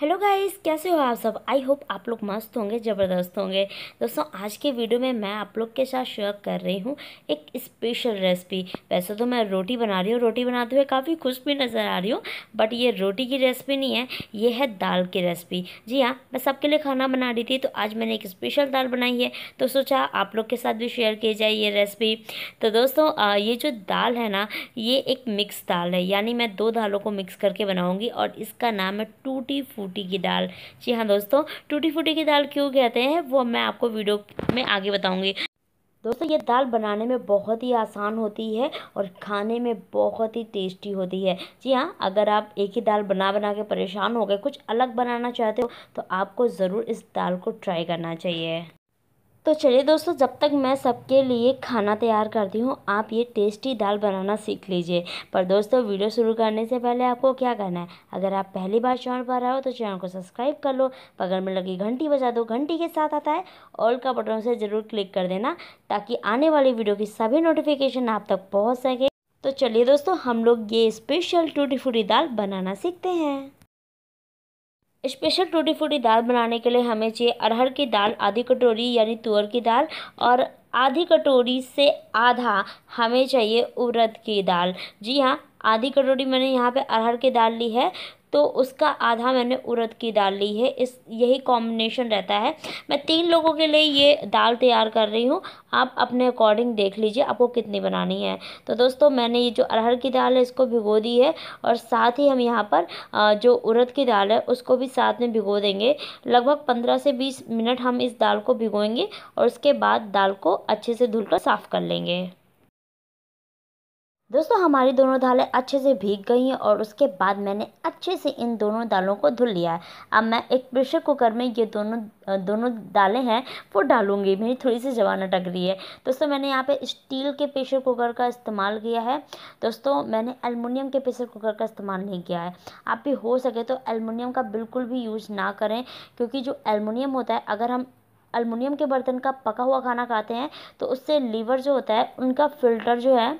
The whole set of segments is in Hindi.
हेलो गाइस कैसे हो आप सब आई होप आप लोग मस्त होंगे ज़बरदस्त होंगे दोस्तों आज के वीडियो में मैं आप लोग के साथ शेयर कर रही हूँ एक स्पेशल रेसिपी वैसे तो मैं रोटी बना रही हूँ रोटी बनाते हुए काफ़ी खुश भी नज़र आ रही हूँ बट ये रोटी की रेसिपी नहीं है ये है दाल की रेसिपी जी हाँ मैं सबके लिए खाना बना रही थी तो आज मैंने एक स्पेशल दाल बनाई है तो सोचा आप लोग के साथ भी शेयर की जाए ये रेसिपी तो दोस्तों ये जो दाल है ना ये एक मिक्स दाल है यानी मैं दो दालों को मिक्स करके बनाऊँगी और इसका नाम है टूटी फूट टूटी की दाल जी हाँ दोस्तों टूटी फूटी की दाल क्यों कहते हैं वो मैं आपको वीडियो में आगे बताऊँगी दोस्तों ये दाल बनाने में बहुत ही आसान होती है और खाने में बहुत ही टेस्टी होती है जी हाँ अगर आप एक ही दाल बना बना के परेशान हो गए कुछ अलग बनाना चाहते हो तो आपको ज़रूर इस दाल को ट्राई करना चाहिए तो चलिए दोस्तों जब तक मैं सबके लिए खाना तैयार करती हूँ आप ये टेस्टी दाल बनाना सीख लीजिए पर दोस्तों वीडियो शुरू करने से पहले आपको क्या करना है अगर आप पहली बार चैनल पर आए हो तो चैनल को सब्सक्राइब कर लो बगल में लगी घंटी बजा दो घंटी के साथ आता है ऑल का बटन से ज़रूर क्लिक कर देना ताकि आने वाली वीडियो की सभी नोटिफिकेशन आप तक पहुँच सके तो चलिए दोस्तों हम लोग ये स्पेशल टूटी फूटी दाल बनाना सीखते हैं स्पेशल टूटी फूटी दाल बनाने के लिए हमें चाहिए अरहर की दाल आधी कटोरी यानी तुअर की दाल और आधी कटोरी से आधा हमें चाहिए उड़द की दाल जी हाँ आधी कटोरी मैंने यहाँ पे अरहर की दाल ली है तो उसका आधा मैंने उड़द की डाल ली है इस यही कॉम्बिनेशन रहता है मैं तीन लोगों के लिए ये दाल तैयार कर रही हूँ आप अपने अकॉर्डिंग देख लीजिए आपको कितनी बनानी है तो दोस्तों मैंने ये जो अरहर की दाल है इसको भिगो दी है और साथ ही हम यहाँ पर जो उड़द की दाल है उसको भी साथ में भिगो देंगे लगभग पंद्रह से बीस मिनट हम इस दाल को भिगोएंगे और उसके बाद दाल को अच्छे से धुलकर साफ़ कर लेंगे दोस्तों हमारी दोनों दालें अच्छे से भीग गई हैं और उसके बाद मैंने अच्छे से इन दोनों दालों को धुल लिया है अब मैं एक प्रेशर कुकर में ये दोनों दोनों दालें हैं वो डालूंगी मेरी थोड़ी सी जवान टक रही है दोस्तों मैंने यहाँ पे स्टील के प्रेशर कुकर का इस्तेमाल किया है दोस्तों मैंने एलमिनियम के प्रेशर कुकर का इस्तेमाल नहीं किया है आप भी हो सके तो एलमिनियम का बिल्कुल भी यूज़ ना करें क्योंकि जो एलमिनियम होता है अगर हम अलमुनियम के बर्तन का पका हुआ खाना खाते हैं तो उससे लीवर जो होता है उनका फ़िल्टर जो है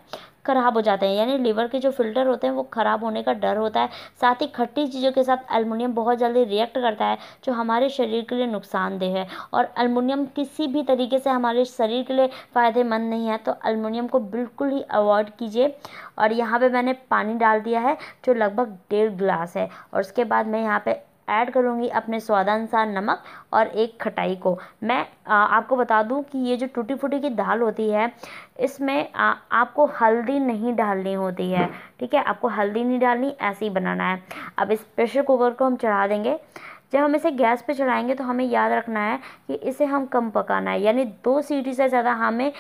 ख़राब हो जाते हैं यानी लीवर के जो फ़िल्टर होते हैं वो ख़राब होने का डर होता है साथ ही खट्टी चीज़ों के साथ अलमुनियम बहुत जल्दी रिएक्ट करता है जो हमारे शरीर के लिए नुकसानदेह है और अलमुनियम किसी भी तरीके से हमारे शरीर के लिए फ़ायदेमंद नहीं है तो अलमुनियम को बिल्कुल ही अवॉइड कीजिए और यहाँ पर मैंने पानी डाल दिया है जो लगभग डेढ़ गिलास है और उसके बाद मैं यहाँ पर ऐड करूँगी अपने स्वादानुसार नमक और एक खटाई को मैं आ, आपको बता दूँ कि ये जो टूटी फूटी की दाल होती है इसमें आ, आपको हल्दी नहीं डालनी होती है ठीक है आपको हल्दी नहीं डालनी ऐसे ही बनाना है अब इस प्रेशर कुकर को हम चढ़ा देंगे जब हम इसे गैस पे चढ़ाएंगे तो हमें याद रखना है कि इसे हम कम पकाना है यानी दो सीटी से ज़्यादा हमें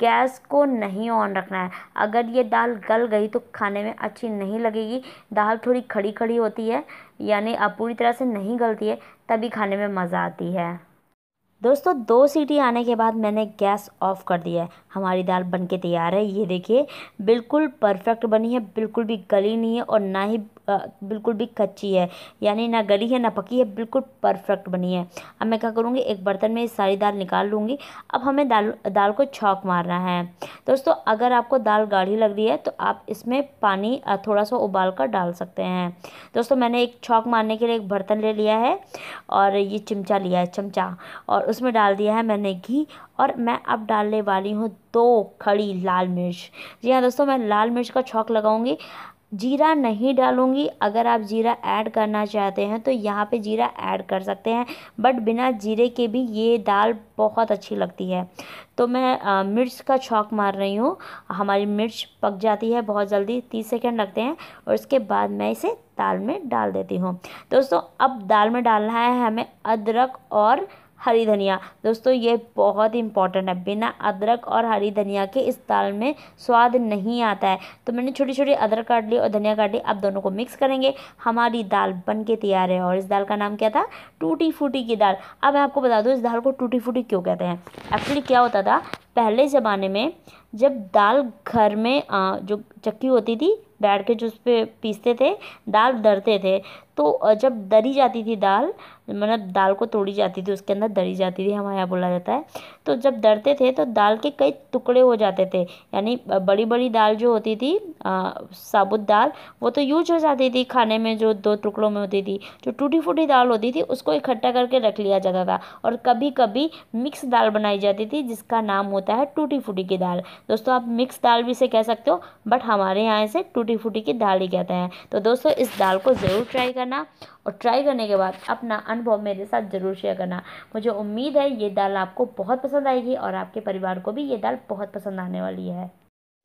गैस को नहीं ऑन रखना है अगर ये दाल गल गई तो खाने में अच्छी नहीं लगेगी दाल थोड़ी खड़ी खड़ी होती है यानी अब पूरी तरह से नहीं गलती है तभी खाने में मज़ा आती है दोस्तों दो सीटी आने के बाद मैंने गैस ऑफ कर दिया है हमारी दाल बन के तैयार है ये देखिए बिल्कुल परफेक्ट बनी है बिल्कुल भी गली नहीं है और ना ही बिल्कुल भी कच्ची है यानी ना गली है ना पकी है बिल्कुल परफेक्ट बनी है अब मैं क्या करूँगी एक बर्तन में सारी दाल निकाल लूँगी अब हमें दाल दाल को छौक मारना है दोस्तों अगर आपको दाल गाढ़ी लग रही है तो आप इसमें पानी थोड़ा सा उबाल कर डाल सकते हैं दोस्तों मैंने एक छौक मारने के लिए एक बर्तन ले लिया है और ये चमचा लिया है चमचा और उसमें डाल दिया है मैंने घी और मैं अब डालने वाली हूँ दो खड़ी लाल मिर्च जी हाँ दोस्तों मैं लाल मिर्च का छौक लगाऊंगी जीरा नहीं डालूँगी अगर आप जीरा ऐड करना चाहते हैं तो यहाँ पे जीरा ऐड कर सकते हैं बट बिना जीरे के भी ये दाल बहुत अच्छी लगती है तो मैं आ, मिर्च का छौक मार रही हूँ हमारी मिर्च पक जाती है बहुत जल्दी तीस सेकेंड लगते हैं और उसके बाद मैं इसे दाल में डाल देती हूँ दोस्तों अब दाल में डालना है हमें अदरक और हरी धनिया दोस्तों ये बहुत इंपॉर्टेंट है बिना अदरक और हरी धनिया के इस दाल में स्वाद नहीं आता है तो मैंने छोटी छोटी अदरक काट ली और धनिया काट ली अब दोनों को मिक्स करेंगे हमारी दाल बन के तैयार है और इस दाल का नाम क्या था टूटी फूटी की दाल अब मैं आपको बता दूँ इस दाल को टूटी फूटी क्यों कहते हैं एक्चुअली क्या होता था पहले ज़माने में जब दाल घर में जो चक्की होती थी बैठ के जो उस पर पीसते थे दाल दरते थे तो जब दरी जाती थी दाल मतलब दाल को तोड़ी जाती थी उसके अंदर दरी जाती थी हमारे यहाँ बोला जाता है तो जब दरते थे तो दाल के कई टुकड़े हो जाते थे यानी बड़ी बड़ी दाल जो होती थी आ, साबुत दाल वो तो यूज हो जाती थी खाने में जो दो टुकड़ों में होती थी जो टूटी फूटी दाल होती थी उसको इकट्ठा करके रख लिया जाता था और कभी कभी मिक्स दाल बनाई जाती थी जिसका नाम होता है टूटी फूटी की दाल दोस्तों आप मिक्स दाल भी से कह सकते हो बट हमारे यहाँ इसे टूटी फूटी की दाल ही कहते हैं तो दोस्तों इस दाल को ज़रूर ट्राई करना और ट्राई करने के बाद अपना अनुभव मेरे साथ ज़रूर शेयर करना मुझे उम्मीद है ये दाल आपको बहुत पसंद आएगी और आपके परिवार को भी ये दाल बहुत पसंद आने वाली है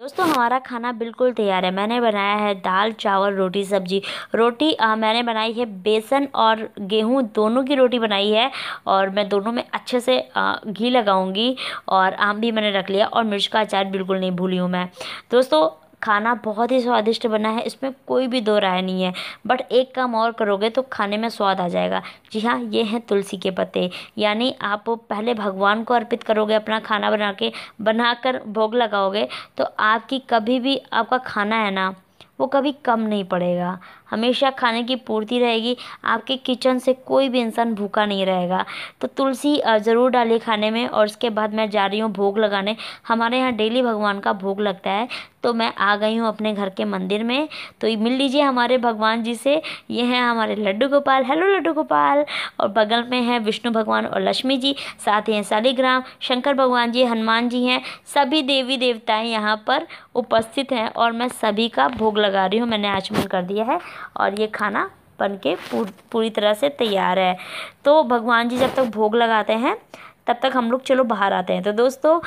दोस्तों हमारा खाना बिल्कुल तैयार है मैंने बनाया है दाल चावल रोटी सब्जी रोटी आ, मैंने बनाई है बेसन और गेहूं दोनों की रोटी बनाई है और मैं दोनों में अच्छे से घी लगाऊंगी और आम भी मैंने रख लिया और मिर्च का अचार बिल्कुल नहीं भूली हूँ मैं दोस्तों खाना बहुत ही स्वादिष्ट बना है इसमें कोई भी दो राय नहीं है बट एक काम और करोगे तो खाने में स्वाद आ जाएगा जी हाँ ये हैं तुलसी के पत्ते यानी आप पहले भगवान को अर्पित करोगे अपना खाना बना के बना कर भोग लगाओगे तो आपकी कभी भी आपका खाना है ना वो कभी कम नहीं पड़ेगा हमेशा खाने की पूर्ति रहेगी आपके किचन से कोई भी इंसान भूखा नहीं रहेगा तो तुलसी ज़रूर डालिए खाने में और उसके बाद मैं जा रही हूँ भोग लगाने हमारे यहाँ डेली भगवान का भोग लगता है तो मैं आ गई हूँ अपने घर के मंदिर में तो मिल लीजिए हमारे भगवान जी से ये हैं हमारे लड्डू गोपाल हेलो लड्डू गोपाल और बगल में हैं विष्णु भगवान और लक्ष्मी जी साथ ही हैं शालिग्राम शंकर भगवान जी हनुमान जी हैं सभी देवी देवताएँ यहाँ पर उपस्थित हैं और मैं सभी का भोग लगा लगा रही हूँ मैंने आचमन कर दिया है और ये खाना बन के पूरी तरह से तैयार है तो भगवान जी जब तक भोग लगाते हैं तब तक हम लोग चलो बाहर आते हैं तो दोस्तों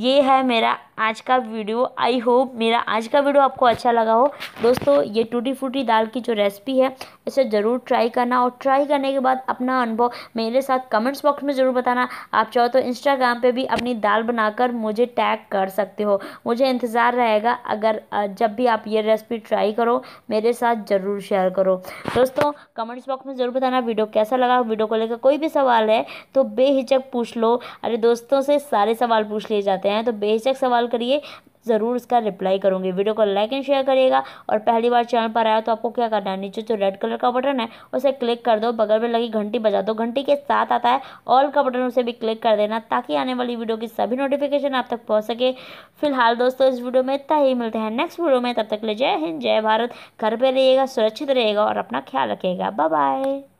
ये है मेरा आज का वीडियो आई होप मेरा आज का वीडियो आपको अच्छा लगा हो दोस्तों ये टूटी फूटी दाल की जो रेसिपी है इसे ज़रूर ट्राई करना और ट्राई करने के बाद अपना अनुभव मेरे साथ कमेंट्स बॉक्स में ज़रूर बताना आप चाहो तो इंस्टाग्राम पे भी अपनी दाल बनाकर मुझे टैग कर सकते हो मुझे इंतज़ार रहेगा अगर जब भी आप ये रेसिपी ट्राई करो मेरे साथ ज़रूर शेयर करो दोस्तों कमेंट्स बॉक्स में ज़रूर बताना वीडियो कैसा लगा वीडियो को लेकर कोई भी सवाल है तो बेहिचक पूछ लो अरे दोस्तों से सारे सवाल पूछ लिए जाते हैं तो बेशक सवाल करिए ज़रूर उसका रिप्लाई करूँगी वीडियो को लाइक एंड शेयर करिएगा और पहली बार चैनल पर आया तो आपको क्या करना है नीचे जो रेड कलर का बटन है उसे क्लिक कर दो बगल में लगी घंटी बजा दो घंटी के साथ आता है ऑल का बटन उसे भी क्लिक कर देना ताकि आने वाली वीडियो की सभी नोटिफिकेशन आप तक पहुँच सके फिलहाल दोस्तों इस वीडियो में इतना ही मिलते हैं नेक्स्ट वीडियो में तब तक ले जय हिंद जय भारत घर पर रहिएगा सुरक्षित रहेगा और अपना ख्याल रखिएगा बाय